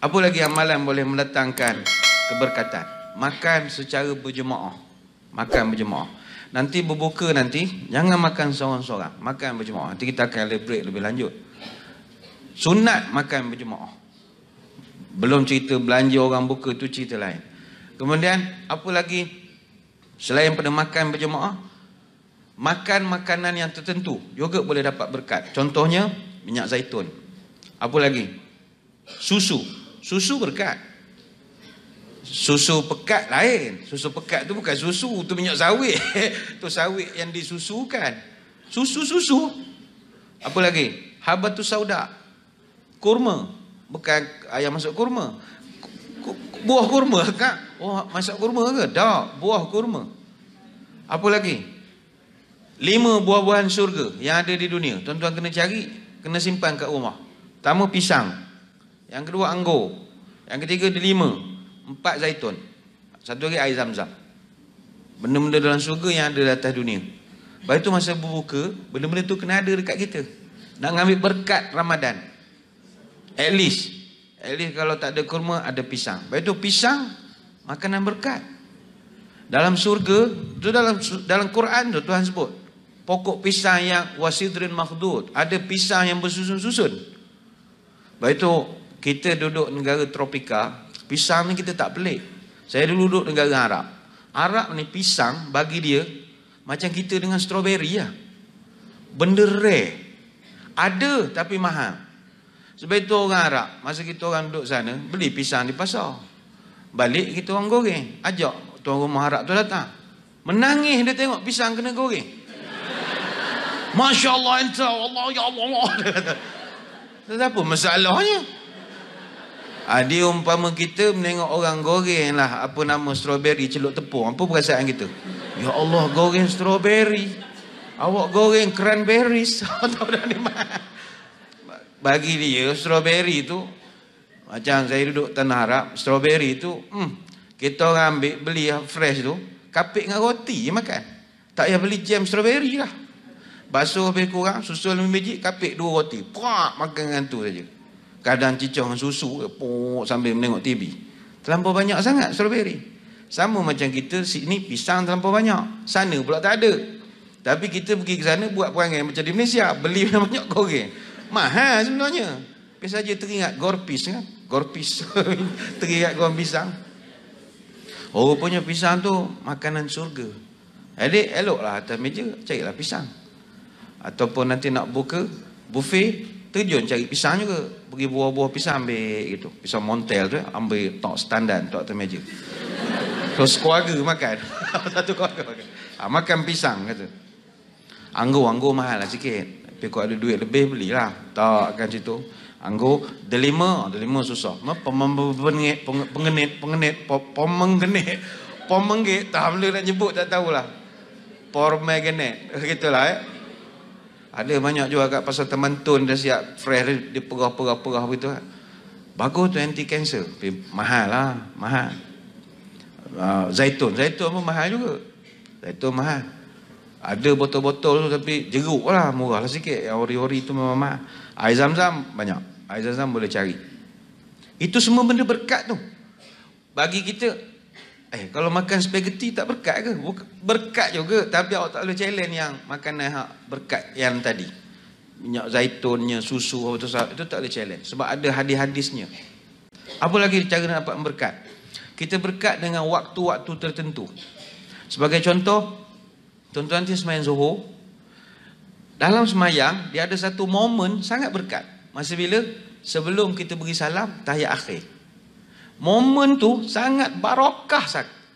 Apa lagi amalan boleh mendatangkan keberkatan? Makan secara berjemaah. Makan berjemaah. Nanti berbuka nanti, jangan makan seorang-seorang. Makan berjemaah. Nanti kita akan elaborate lebih lanjut. Sunat makan berjemaah. Belum cerita belanja orang buka, tu cerita lain. Kemudian, apa lagi? Selain pada makan berjemaah, makan makanan yang tertentu juga boleh dapat berkat. Contohnya minyak zaitun. Apa lagi? Susu. Susu berkat. Susu pekat lain. Susu pekat tu bukan susu, tu minyak sawit. tu sawit yang disusukan. Susu-susu. Apa lagi? Habatu sauda. Kurma. Bukan ayam masuk kurma. Buah kurma kak? Oh, masak kurma ke? Tak, buah kurma. Apa lagi? Lima buah-buahan syurga yang ada di dunia. Tuan-tuan kena cari, kena simpan kat rumah. Pertama pisang. Yang kedua anggur. Yang ketiga delima. Empat zaitun. Satu lagi air zam-zam. Benda-benda dalam syurga yang ada di atas dunia. Baik tu masa berbuka, benda-benda itu kena ada dekat kita. Nak ambil berkat Ramadan. At least. At least kalau tak ada kurma, ada pisang. Baik tu pisang, makanan berkat. Dalam surga, tu dalam dalam Quran tu Tuhan sebut pokok pisang yang wasidrin mahdud. Ada pisang yang bersusun-susun. Sebab itu, kita duduk negara tropika, pisang ni kita tak pelik. Saya dulu duduk negara Arab. Arab ni pisang bagi dia, macam kita dengan strawberry lah. Benda rare. Ada tapi mahal. Sebab itu orang Arab, masa kita orang duduk sana, beli pisang di pasar. Balik kita orang goreng. Ajak tuan rumah Arab tu datang. Menangis dia tengok pisang kena goreng. Masya Allah entah. Allah ya Allah. Tetapi apa masalahnya? Ha, dia umpama kita menengok orang goreng lah. Apa nama strawberry celup tepung. Apa perasaan kita? Ya Allah goreng strawberry. Awak goreng cranberries. Bagi dia strawberry tu. Macam saya duduk tanah harap. Strawberry tu. Hmm, kita orang ambil beli ah, fresh tu. kapit dengan roti makan. Tak payah beli jam strawberry lah. Basuh lebih kurang, susul lebih biji, kapik dua roti. Puak, makan dengan tu saja. Kadang cicah dengan susu, puak sambil menengok TV. Terlampau banyak sangat strawberry. Sama macam kita, sini pisang terlampau banyak. Sana pula tak ada. Tapi kita pergi ke sana buat perangai macam di Malaysia. Beli banyak-banyak goreng. Mahal sebenarnya. Tapi saja teringat gorpis kan. Gorpis. teringat goreng pisang. Oh, punya pisang tu makanan surga. Adik, eloklah lah atas meja. Carilah pisang ataupun nanti nak buka buffet terjun cari pisang juga pergi buah-buah pisang ambil gitu pisang montel tu ambil tok standar, tok atas meja so sekeluarga makan satu keluarga makan ha, makan pisang kata anggur anggur mahal lah sikit tapi kalau ada duit lebih belilah tak akan situ anggur delima delima susah Pengenit pengenit pengenit pemengenit pemenggit tak boleh nak jebut tak tahulah pormegenit gitulah eh ada banyak juga kat pasal temantun dia siap fresh dia perah-perah-perah begitu kan. Bagus tu anti cancer. Tapi mahal lah, mahal. Ah, zaitun, zaitun pun mahal juga. Zaitun mahal. Ada botol-botol tu tapi jeruk lah, murah lah sikit. Yang ori-ori tu memang mahal. Air zam-zam banyak. Air zam-zam boleh cari. Itu semua benda berkat tu. Bagi kita, Eh, kalau makan spaghetti tak berkat ke? Berkat juga. Tapi awak tak boleh challenge yang makanan hak berkat yang tadi. Minyak zaitunnya, susu, apa tu, itu tak boleh challenge. Sebab ada hadis-hadisnya. Apa lagi cara nak dapat berkat? Kita berkat dengan waktu-waktu tertentu. Sebagai contoh, contoh nanti semayang Zuhur. Dalam semayang, dia ada satu momen sangat berkat. Masa bila? Sebelum kita beri salam, tahiyat akhir. Momen tu sangat barakah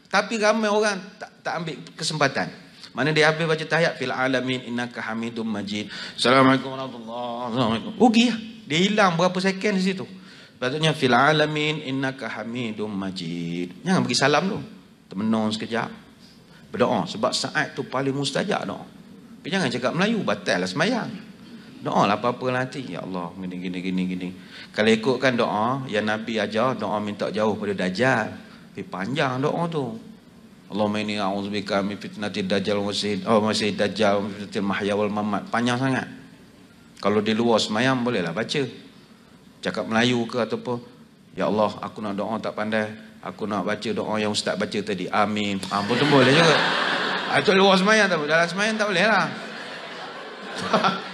Tapi ramai orang tak, tak ambil kesempatan. Mana dia habis baca tahiyat fil alamin innaka hamidum majid. Assalamualaikum warahmatullahi wabarakatuh. Ugi lah. Dia hilang berapa second di situ. Patutnya fil alamin innaka hamidum majid. Jangan pergi salam tu. Termenung sekejap. Berdoa sebab saat tu paling mustajab doa. Tapi jangan cakap Melayu batal lah semayang. Doa lah apa-apa lah nanti. Ya Allah, gini, gini, gini, gini. Kalau ikutkan doa, yang Nabi ajar, doa minta jauh pada Dajjal. Tapi panjang doa tu. Allah ini a'udzubika min fitnatid dajjal wa oh masih dajjal fitnatil mahya wal mamat panjang sangat. Kalau di luar semayam bolehlah baca. Cakap Melayu ke ataupun ya Allah aku nak doa tak pandai, aku nak baca doa yang ustaz baca tadi. Amin. Ampun ah, tu boleh juga. Itu ah, luar semayam tak boleh. Dalam semayam tak boleh lah.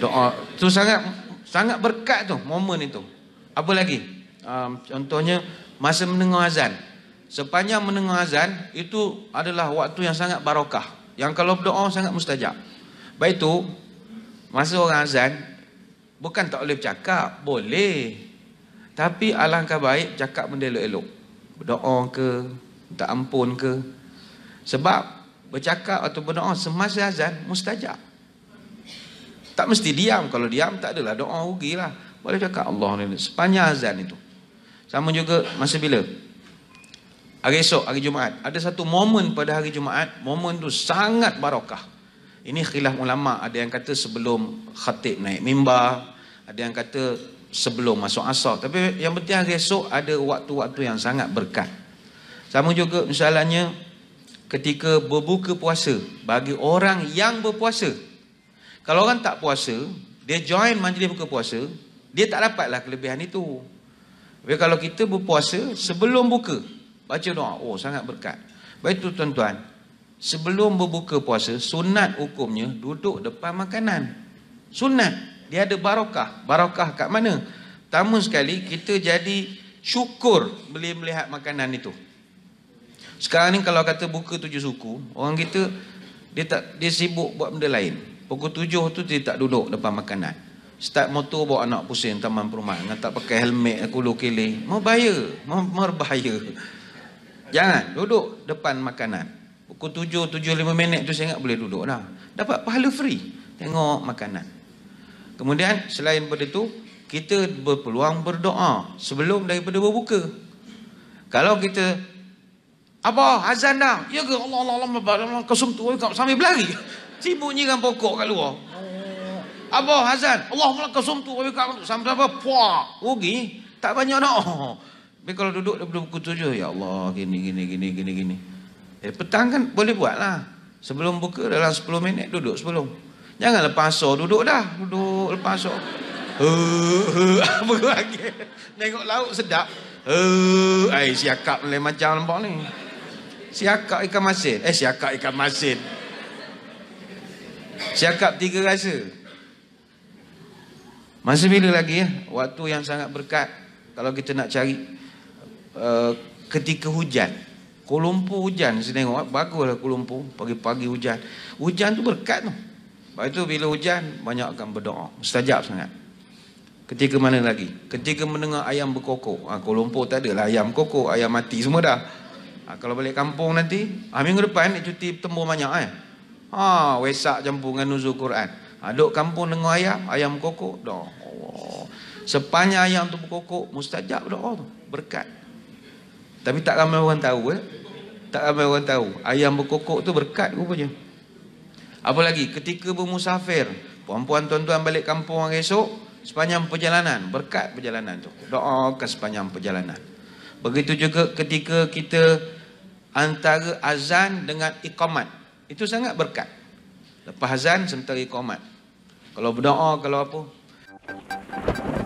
doa tu sangat sangat berkat tu momen itu apa lagi um, contohnya masa mendengar azan sepanjang mendengar azan itu adalah waktu yang sangat barokah yang kalau berdoa sangat mustajab baik itu masa orang azan bukan tak boleh cakap boleh tapi alangkah baik cakap benda elok-elok berdoa ke minta ampun ke sebab bercakap atau berdoa semasa azan mustajab tak mesti diam. Kalau diam tak adalah doa rugilah. Boleh cakap Allah sepanjang azan itu. Sama juga masa bila? Hari esok, hari Jumaat. Ada satu momen pada hari Jumaat. Momen tu sangat barokah. Ini khilaf ulama. Ada yang kata sebelum khatib naik mimbar. Ada yang kata sebelum masuk asar. Tapi yang penting hari esok ada waktu-waktu yang sangat berkat. Sama juga misalnya ketika berbuka puasa. Bagi orang yang berpuasa. Berpuasa. Kalau orang tak puasa, dia join majlis buka puasa, dia tak dapatlah kelebihan itu. Tapi kalau kita berpuasa, sebelum buka, baca doa, oh sangat berkat. Baik tu tuan-tuan, sebelum berbuka puasa, sunat hukumnya duduk depan makanan. Sunat, dia ada barakah. Barakah kat mana? Pertama sekali, kita jadi syukur beli melihat makanan itu. Sekarang ni kalau kata buka tujuh suku, orang kita dia tak dia sibuk buat benda lain. Pukul tujuh tu dia tak duduk depan makanan. Start motor bawa anak pusing taman perumahan. Nak tak pakai helmet, aku lukili. mau merbahaya. Jangan. Duduk depan makanan. Pukul tujuh, tujuh lima minit tu saya ingat boleh duduk dah. Dapat pahala free. Tengok makanan. Kemudian selain daripada tu, kita berpeluang berdoa sebelum daripada berbuka. Kalau kita apa azan dah. Ya ke? Allah, Allah, Allah, Allah, Allah, Allah, Allah, Allah, Si bunyi kan pokok kat luar. Abah eh. Hasan, Allahu lakum sumtu wa bikam sampai apa? Puak. Rugi, tak banyak nak. Tapi kalau duduk dah belum pukul ya Allah, gini, gini, gini, gini, gini. Eh, petang kan boleh buat lah. Sebelum buka, dalam 10 minit duduk sebelum. Jangan lepas so, duduk dah. Duduk lepas so. Apa lagi? nengok lauk sedap. Eh, siakap lain macam nampak ni. Siakap ikan masin. Eh, siakap ikan masin. Cakap tiga rasa. Masa bila lagi ya? Waktu yang sangat berkat. Kalau kita nak cari. Uh, ketika hujan. Kulumpu hujan. Saya tengok. lah kulumpu. Pagi-pagi hujan. Hujan tu berkat tu. Lepas tu bila hujan. Banyak akan berdoa. Mustajab sangat. Ketika mana lagi? Ketika mendengar ayam berkokok. Ha, kulumpu tak ada lah. Ayam kokok. Ayam mati semua dah. Ha, kalau balik kampung nanti. Ha, minggu depan. Cuti tembur banyak. Eh. Ha, wesak campur dengan nuzul Quran. Ha, duk kampung dengar ayam, ayam kokok. Dah. Oh. Sepanjang ayam tu berkokok, mustajab doa tu. Berkat. Tapi tak ramai orang tahu eh. Tak ramai orang tahu. Ayam berkokok tu berkat rupanya. Apa lagi? Ketika bermusafir, puan-puan tuan-tuan balik kampung hari esok, sepanjang perjalanan, berkat perjalanan tu. Doa ke sepanjang perjalanan. Begitu juga ketika kita antara azan dengan iqamat. Itu sangat berkat. Lepas azan, sementara iqamat. Kalau berdoa, kalau apa.